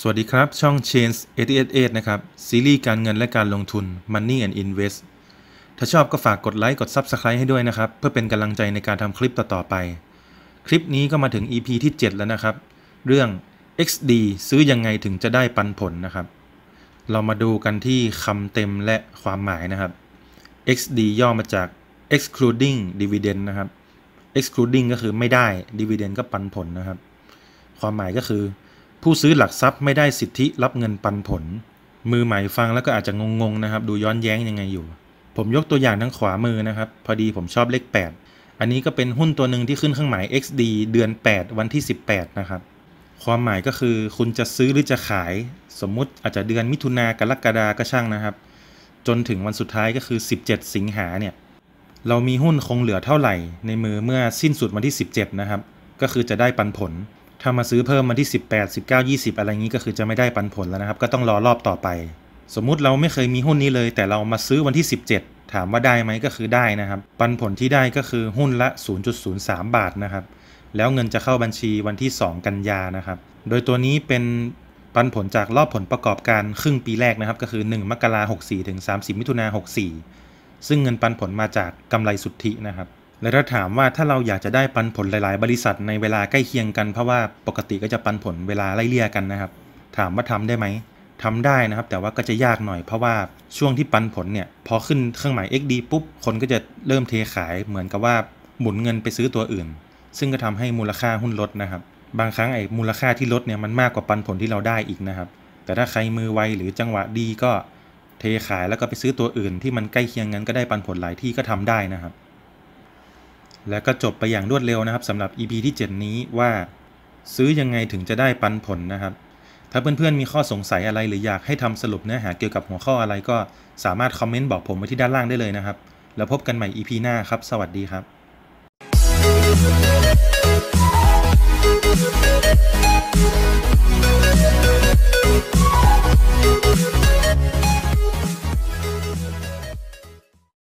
สวัสดีครับช่อง Change 888 นะครับ ซีรีส์การเงินและการลงทุน Money and Invest ถ้าชอบก็ฝากกดไลค์กด Subscribe ให้ด้วยนะครับ เพื่อเป็นกำลังใจในการทำคลิปต่อๆไป คลิปนี้ก็มาถึง EP ที่ 7 แล้วนะครับ เรื่อง XD ซื้อยังไงถึงจะได้ปันผลนะครับ เรามาดูกันที่คำเต็มและความหมายนะครับ XD ย่อมาจาก excluding dividend นะครับ excluding ก็คือไม่ได้ dividend ก็ปันผลนะครับ ความหมายก็คือผู้ซื้อหลักทรัพย์ไม่ได้สิทธิรับเงินปันผล มือใหม่ฟังแล้วก็อาจจะงงๆนะครับ ดูย้อนแย้งยังไงอยู่ ผมยกตัวอย่างทางขวามือนะครับ พอดีผมชอบเลข8 อันนี้ก็เป็นหุ้นตัวหนึ่งที่ขึ้นเครื่องหมาย XD เดือน 8 วันที่ 18 นะครับ ความหมายก็คือคุณจะซื้อหรือจะขาย สมมุติอาจจะเดือนมิถุนากรกฎาก็ช่างนะครับ จนถึงวันสุดท้ายก็คือ 17 สิงหาเนี่ยเรามีหุ้นคงเหลือเท่าไหร่ ในมือเมื่อสิ้นสุดวันที่ 17 นะครับ ก็คือจะได้ปันผลถ้ามาซื้อเพิ่มมาที่ 18 19 20 อะไรงี้ก็คือจะไม่ได้ปันผลแล้วนะครับ ก็ต้องรอรอบต่อไป สมมุติเราไม่เคยมีหุ้นนี้เลย แต่เรามาซื้อวันที่ 17 ถามว่าได้ไหมก็คือได้นะครับ ปันผลที่ได้ก็คือหุ้นละ 0.03 บาทนะครับ แล้วเงินจะเข้าบัญชีวันที่ 2 กันยานะครับ โดยตัวนี้เป็นปันผลจากรอบผลประกอบการครึ่งปีแรกนะครับ ก็คือ 1 มกราหกสี่ถึง 30 มิถุนาหกสี่ซึ่งเงินปันผลมาจากกำไรสุทธินะครับแล้วถ้าถามว่าถ้าเราอยากจะได้ปันผลหลายๆ บริษัท ในเวลาใกล้เคียงกันเพราะว่าปกติก็จะปันผลเวลาไล่เลี่ยกันนะครับ ถามว่าทำได้ไหมทำได้นะครับ แต่ว่าก็จะยากหน่อยเพราะว่าช่วงที่ปันผลเนี่ย พอขึ้นเครื่องหมาย XD ปุ๊บ คนก็จะเริ่มเทขายเหมือนกับว่าหมุนเงินไปซื้อตัวอื่น ซึ่งก็ทำให้มูลค่าหุ้นลดนะครับ บางครั้งไอ้มูลค่าที่ลดเนี่ยมันมากกว่าปันผลที่เราได้อีกนะครับ แต่ถ้าใครมือไวหรือจังหวะดีก็ เทขายแล้วก็ไปซื้อตัวอื่น ที่มันใกล้เคียงกันก็ได้ปันผลหลายที่ก็ทำได้นะครับและก็จบไปอย่างรวดเร็วนะครับสำหรับ EP ที่ 7 นี้ว่าซื้อยังไงถึงจะได้ปันผลนะครับ ถ้าเพื่อนๆมีข้อสงสัยอะไรหรืออยากให้ทำสรุปเนื้อหาเกี่ยวกับหัวข้ออะไรก็สามารถคอมเมนต์บอกผมไว้ที่ด้านล่างได้เลยนะครับ แล้วพบกันใหม่ EP หน้าครับสวัสดีครับ